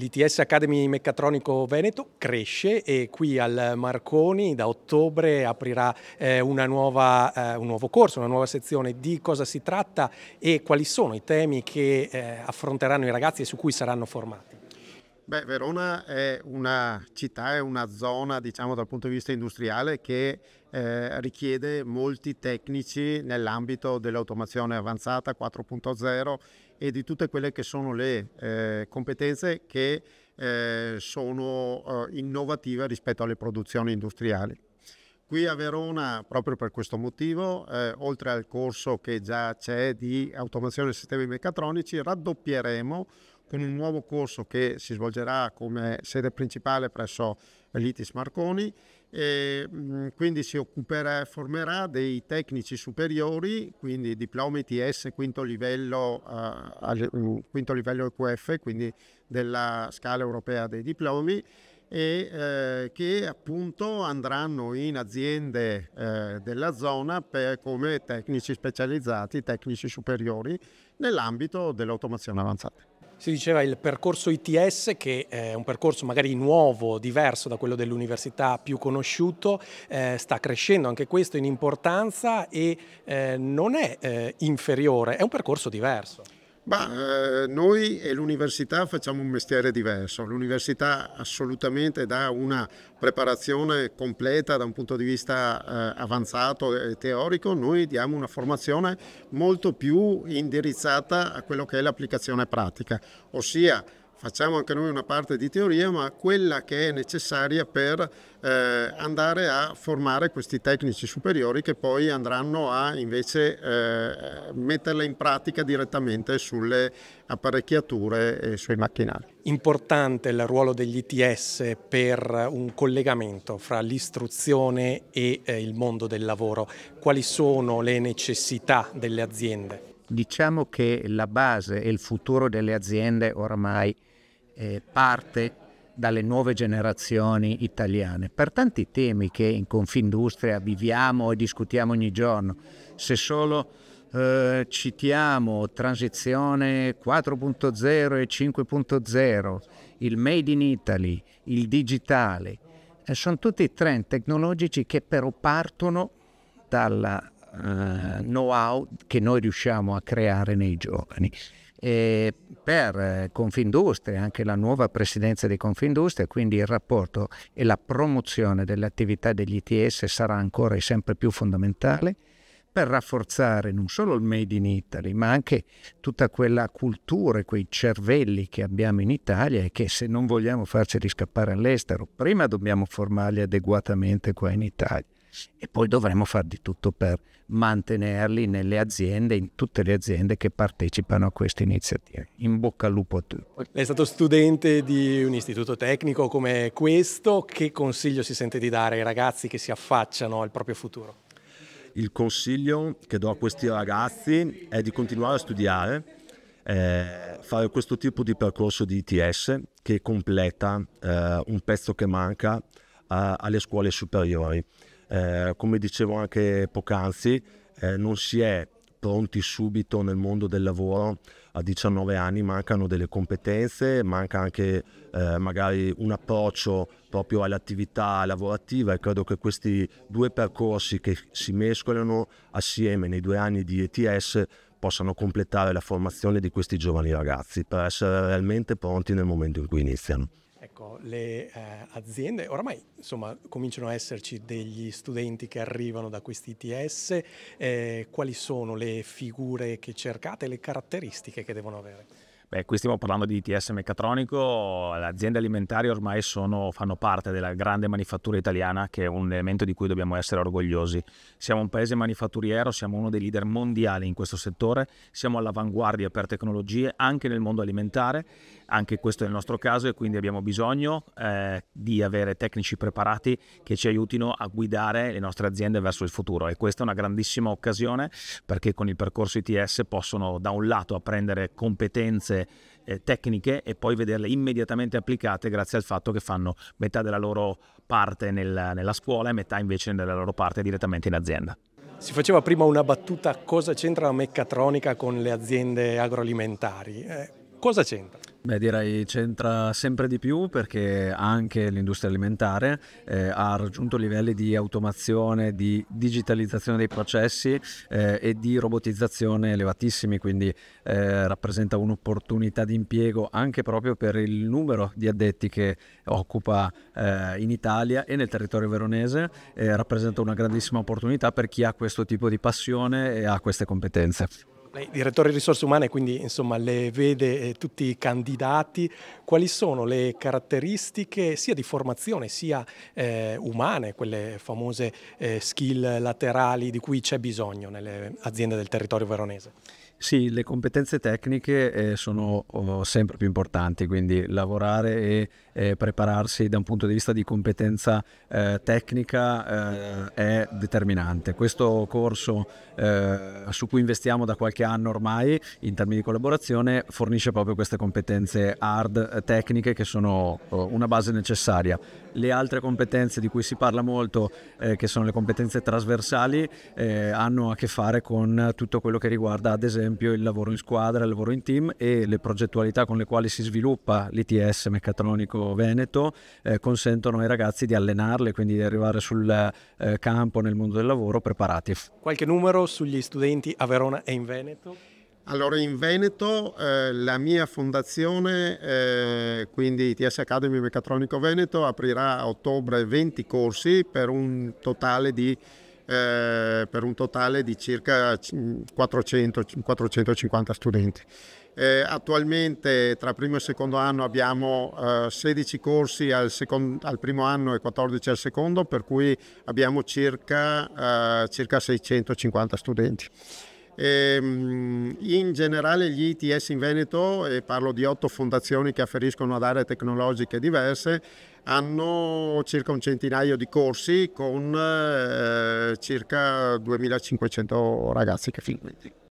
L'ITS Academy Meccatronico Veneto cresce e qui al Marconi da ottobre aprirà eh, nuova, eh, un nuovo corso, una nuova sezione di cosa si tratta e quali sono i temi che eh, affronteranno i ragazzi e su cui saranno formati. Beh, Verona è una città, è una zona, diciamo dal punto di vista industriale, che eh, richiede molti tecnici nell'ambito dell'automazione avanzata 4.0 e di tutte quelle che sono le eh, competenze che eh, sono eh, innovative rispetto alle produzioni industriali. Qui a Verona, proprio per questo motivo, eh, oltre al corso che già c'è di automazione dei sistemi meccatronici, raddoppieremo con un nuovo corso che si svolgerà come sede principale presso l'ITIS Marconi e mm, quindi si occuperà, e formerà dei tecnici superiori, quindi diplomi TS quinto livello, uh, quinto livello EQF, quindi della scala europea dei diplomi, e eh, che appunto andranno in aziende eh, della zona per, come tecnici specializzati, tecnici superiori nell'ambito dell'automazione avanzata si diceva il percorso ITS che è un percorso magari nuovo, diverso da quello dell'università più conosciuto, eh, sta crescendo anche questo in importanza e eh, non è eh, inferiore, è un percorso diverso. Bah, eh, noi e l'università facciamo un mestiere diverso, l'università assolutamente dà una preparazione completa da un punto di vista eh, avanzato e teorico, noi diamo una formazione molto più indirizzata a quello che è l'applicazione pratica, ossia facciamo anche noi una parte di teoria, ma quella che è necessaria per eh, andare a formare questi tecnici superiori che poi andranno a invece eh, metterla in pratica direttamente sulle apparecchiature e sui macchinari. Importante il ruolo degli ITS per un collegamento fra l'istruzione e eh, il mondo del lavoro. Quali sono le necessità delle aziende? Diciamo che la base e il futuro delle aziende ormai eh, parte dalle nuove generazioni italiane per tanti temi che in Confindustria viviamo e discutiamo ogni giorno. Se solo eh, citiamo transizione 4.0 e 5.0, il Made in Italy, il digitale, eh, sono tutti trend tecnologici che però partono dal eh, know-how che noi riusciamo a creare nei giovani. E eh, per eh, Confindustria, anche la nuova presidenza di Confindustria, quindi il rapporto e la promozione dell'attività degli ITS sarà ancora e sempre più fondamentale per rafforzare non solo il Made in Italy, ma anche tutta quella cultura e quei cervelli che abbiamo in Italia e che se non vogliamo farci riscappare all'estero, prima dobbiamo formarli adeguatamente qua in Italia e poi dovremo fare di tutto per mantenerli nelle aziende, in tutte le aziende che partecipano a queste iniziative. In bocca al lupo a tutti. Lei È stato studente di un istituto tecnico come questo, che consiglio si sente di dare ai ragazzi che si affacciano al proprio futuro? Il consiglio che do a questi ragazzi è di continuare a studiare, eh, fare questo tipo di percorso di ITS che completa eh, un pezzo che manca eh, alle scuole superiori. Eh, come dicevo anche poc'anzi, eh, non si è pronti subito nel mondo del lavoro a 19 anni mancano delle competenze, manca anche eh, magari un approccio proprio all'attività lavorativa e credo che questi due percorsi che si mescolano assieme nei due anni di ETS possano completare la formazione di questi giovani ragazzi per essere realmente pronti nel momento in cui iniziano. Ecco, le eh, aziende, oramai insomma, cominciano a esserci degli studenti che arrivano da questi ITS, eh, quali sono le figure che cercate, le caratteristiche che devono avere? Beh, qui stiamo parlando di ITS meccatronico, le aziende alimentari ormai sono, fanno parte della grande manifattura italiana che è un elemento di cui dobbiamo essere orgogliosi. Siamo un paese manifatturiero, siamo uno dei leader mondiali in questo settore, siamo all'avanguardia per tecnologie anche nel mondo alimentare anche questo è il nostro caso e quindi abbiamo bisogno eh, di avere tecnici preparati che ci aiutino a guidare le nostre aziende verso il futuro e questa è una grandissima occasione perché con il percorso ITS possono da un lato apprendere competenze eh, tecniche e poi vederle immediatamente applicate grazie al fatto che fanno metà della loro parte nel, nella scuola e metà invece della loro parte direttamente in azienda. Si faceva prima una battuta cosa c'entra la meccatronica con le aziende agroalimentari. Eh, cosa c'entra? Beh, direi c'entra sempre di più perché anche l'industria alimentare eh, ha raggiunto livelli di automazione, di digitalizzazione dei processi eh, e di robotizzazione elevatissimi, quindi eh, rappresenta un'opportunità di impiego anche proprio per il numero di addetti che occupa eh, in Italia e nel territorio veronese, eh, rappresenta una grandissima opportunità per chi ha questo tipo di passione e ha queste competenze. Lei direttore di risorse umane, quindi insomma, le vede eh, tutti i candidati, quali sono le caratteristiche sia di formazione sia eh, umane, quelle famose eh, skill laterali di cui c'è bisogno nelle aziende del territorio veronese? Sì, le competenze tecniche eh, sono oh, sempre più importanti, quindi lavorare e eh, prepararsi da un punto di vista di competenza eh, tecnica eh, è determinante. Questo corso eh, su cui investiamo da qualche anno ormai in termini di collaborazione fornisce proprio queste competenze hard eh, tecniche che sono oh, una base necessaria. Le altre competenze di cui si parla molto, che sono le competenze trasversali, hanno a che fare con tutto quello che riguarda ad esempio esempio il lavoro in squadra, il lavoro in team e le progettualità con le quali si sviluppa l'ITS Meccatronico Veneto eh, consentono ai ragazzi di allenarle, quindi di arrivare sul eh, campo nel mondo del lavoro preparati. Qualche numero sugli studenti a Verona e in Veneto? Allora in Veneto eh, la mia fondazione, eh, quindi ITS Academy Meccatronico Veneto, aprirà a ottobre 20 corsi per un totale di eh, per un totale di circa 400, 450 studenti. Eh, attualmente tra primo e secondo anno abbiamo eh, 16 corsi al, secondo, al, primo anno e 14 al secondo, per cui abbiamo circa, eh, circa 650 studenti. Ehm, in generale gli ITS in Veneto, e parlo di otto fondazioni che afferiscono ad aree tecnologiche diverse, hanno circa un centinaio di corsi con eh, circa 2500 ragazzi che finiscono.